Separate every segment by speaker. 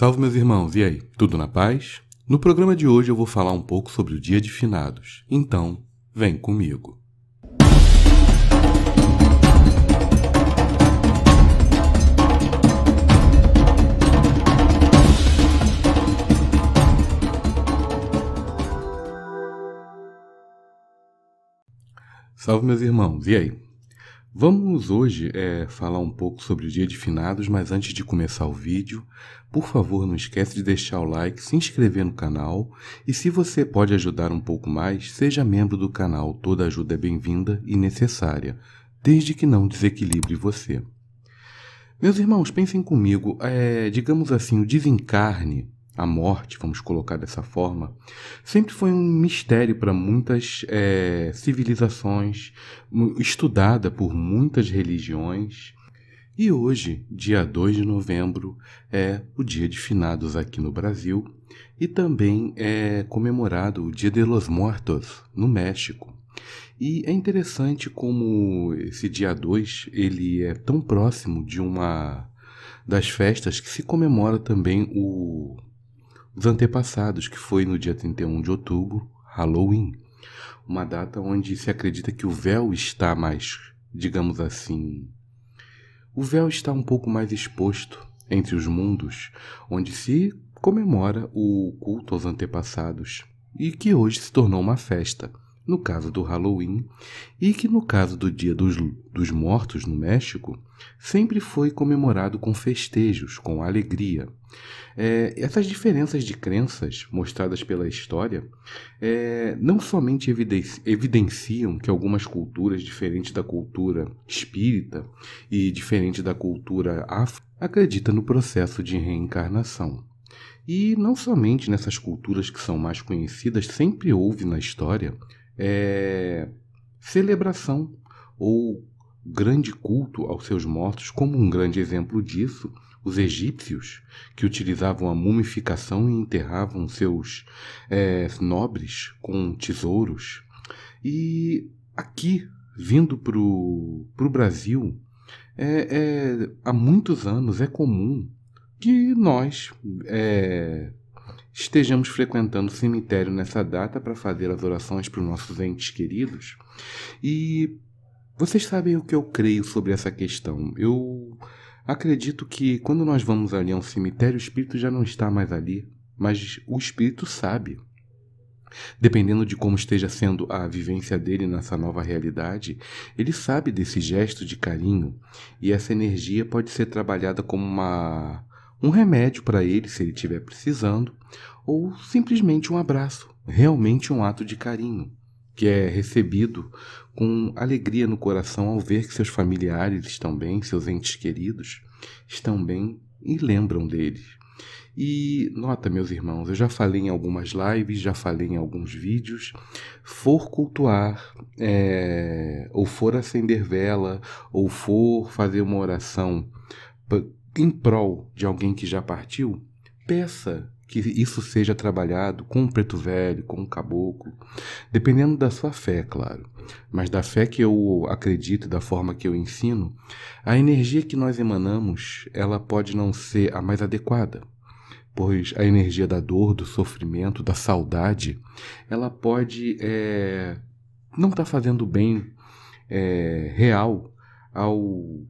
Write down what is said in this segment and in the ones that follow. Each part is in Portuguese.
Speaker 1: Salve meus irmãos, e aí? Tudo na paz? No programa de hoje eu vou falar um pouco sobre o Dia de Finados. Então, vem comigo. Salve meus irmãos, e aí? Vamos hoje é, falar um pouco sobre o Dia de Finados, mas antes de começar o vídeo, por favor não esquece de deixar o like, se inscrever no canal e se você pode ajudar um pouco mais, seja membro do canal, toda ajuda é bem-vinda e necessária, desde que não desequilibre você. Meus irmãos, pensem comigo, é, digamos assim, o desencarne a morte, vamos colocar dessa forma, sempre foi um mistério para muitas é, civilizações, estudada por muitas religiões. E hoje, dia 2 de novembro, é o Dia de Finados aqui no Brasil e também é comemorado o Dia de los Muertos no México. E é interessante como esse dia 2 ele é tão próximo de uma das festas que se comemora também o dos antepassados, que foi no dia 31 de outubro, Halloween, uma data onde se acredita que o véu está mais, digamos assim, o véu está um pouco mais exposto entre os mundos, onde se comemora o culto aos antepassados e que hoje se tornou uma festa no caso do Halloween, e que no caso do Dia dos, dos Mortos no México, sempre foi comemorado com festejos, com alegria. É, essas diferenças de crenças mostradas pela história é, não somente evidenciam que algumas culturas, diferentes da cultura espírita e diferente da cultura afro, acreditam no processo de reencarnação. E não somente nessas culturas que são mais conhecidas, sempre houve na história é, celebração ou grande culto aos seus mortos, como um grande exemplo disso, os egípcios, que utilizavam a mumificação e enterravam seus é, nobres com tesouros. E aqui, vindo para o Brasil, é, é, há muitos anos é comum que nós, é, estejamos frequentando o cemitério nessa data para fazer as orações para os nossos entes queridos. E vocês sabem o que eu creio sobre essa questão. Eu acredito que quando nós vamos ali a um cemitério, o espírito já não está mais ali, mas o espírito sabe. Dependendo de como esteja sendo a vivência dele nessa nova realidade, ele sabe desse gesto de carinho e essa energia pode ser trabalhada como uma um remédio para ele se ele estiver precisando, ou simplesmente um abraço, realmente um ato de carinho, que é recebido com alegria no coração ao ver que seus familiares estão bem, seus entes queridos estão bem e lembram deles. E nota, meus irmãos, eu já falei em algumas lives, já falei em alguns vídeos. For cultuar, é, ou for acender vela, ou for fazer uma oração em prol de alguém que já partiu, peça que isso seja trabalhado com o preto velho, com o caboclo, dependendo da sua fé, claro. Mas da fé que eu acredito, da forma que eu ensino, a energia que nós emanamos, ela pode não ser a mais adequada, pois a energia da dor, do sofrimento, da saudade, ela pode é, não estar tá fazendo bem é, real ao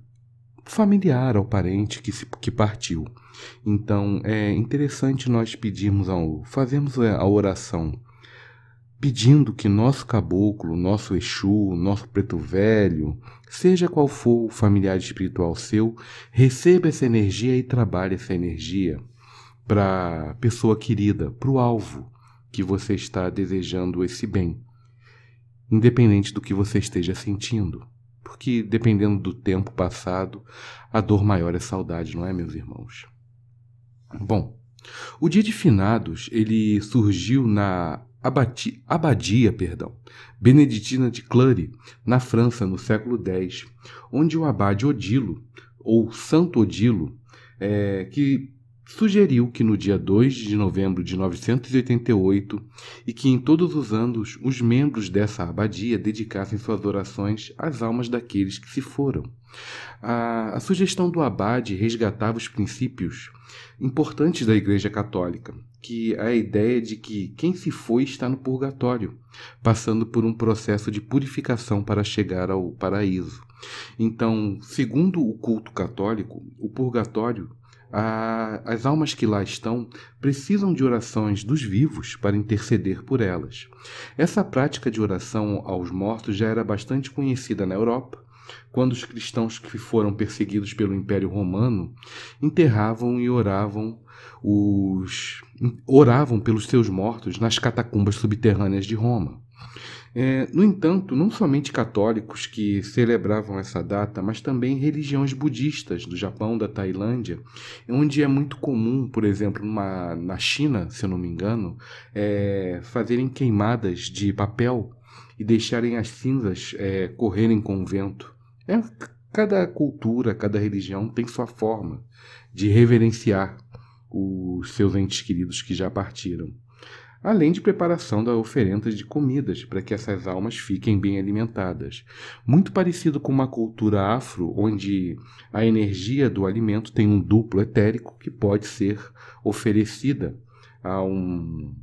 Speaker 1: familiar ao parente que, se, que partiu. Então é interessante nós pedirmos ao fazermos é, a oração pedindo que nosso caboclo, nosso Exu, nosso preto velho, seja qual for o familiar espiritual seu, receba essa energia e trabalhe essa energia para a pessoa querida, para o alvo que você está desejando esse bem, independente do que você esteja sentindo porque dependendo do tempo passado, a dor maior é saudade, não é, meus irmãos? Bom, o dia de finados, ele surgiu na Abati, abadia perdão, beneditina de Clary, na França, no século X, onde o abade Odilo, ou Santo Odilo, é, que sugeriu que no dia 2 de novembro de 988 e que em todos os anos os membros dessa abadia dedicassem suas orações às almas daqueles que se foram. A, a sugestão do abade resgatava os princípios importantes da Igreja Católica, que é a ideia de que quem se foi está no purgatório, passando por um processo de purificação para chegar ao paraíso. Então, segundo o culto católico, o purgatório as almas que lá estão precisam de orações dos vivos para interceder por elas. Essa prática de oração aos mortos já era bastante conhecida na Europa, quando os cristãos que foram perseguidos pelo Império Romano enterravam e oravam os oravam pelos seus mortos nas catacumbas subterrâneas de Roma. É, no entanto, não somente católicos que celebravam essa data, mas também religiões budistas do Japão, da Tailândia, onde é muito comum, por exemplo, na China, se eu não me engano, é, fazerem queimadas de papel e deixarem as cinzas é, correrem com o vento. É, cada cultura, cada religião tem sua forma de reverenciar os seus entes queridos que já partiram além de preparação da oferenda de comidas para que essas almas fiquem bem alimentadas. Muito parecido com uma cultura afro, onde a energia do alimento tem um duplo etérico que pode ser oferecida a, um,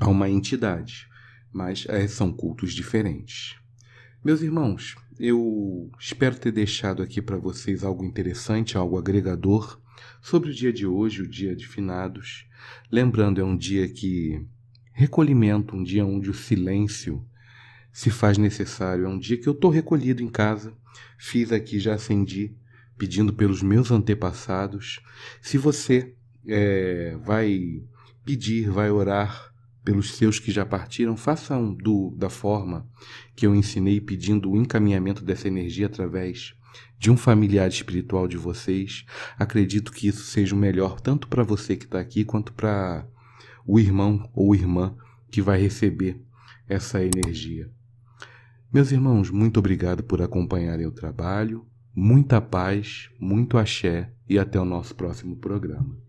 Speaker 1: a uma entidade, mas é, são cultos diferentes. Meus irmãos, eu espero ter deixado aqui para vocês algo interessante, algo agregador sobre o dia de hoje, o dia de finados. Lembrando, é um dia que recolhimento, um dia onde o silêncio se faz necessário. É um dia que eu estou recolhido em casa, fiz aqui, já acendi, pedindo pelos meus antepassados. Se você é, vai pedir, vai orar pelos seus que já partiram, façam do, da forma que eu ensinei, pedindo o encaminhamento dessa energia através de um familiar espiritual de vocês. Acredito que isso seja o melhor tanto para você que está aqui quanto para o irmão ou irmã que vai receber essa energia. Meus irmãos, muito obrigado por acompanharem o trabalho, muita paz, muito axé e até o nosso próximo programa.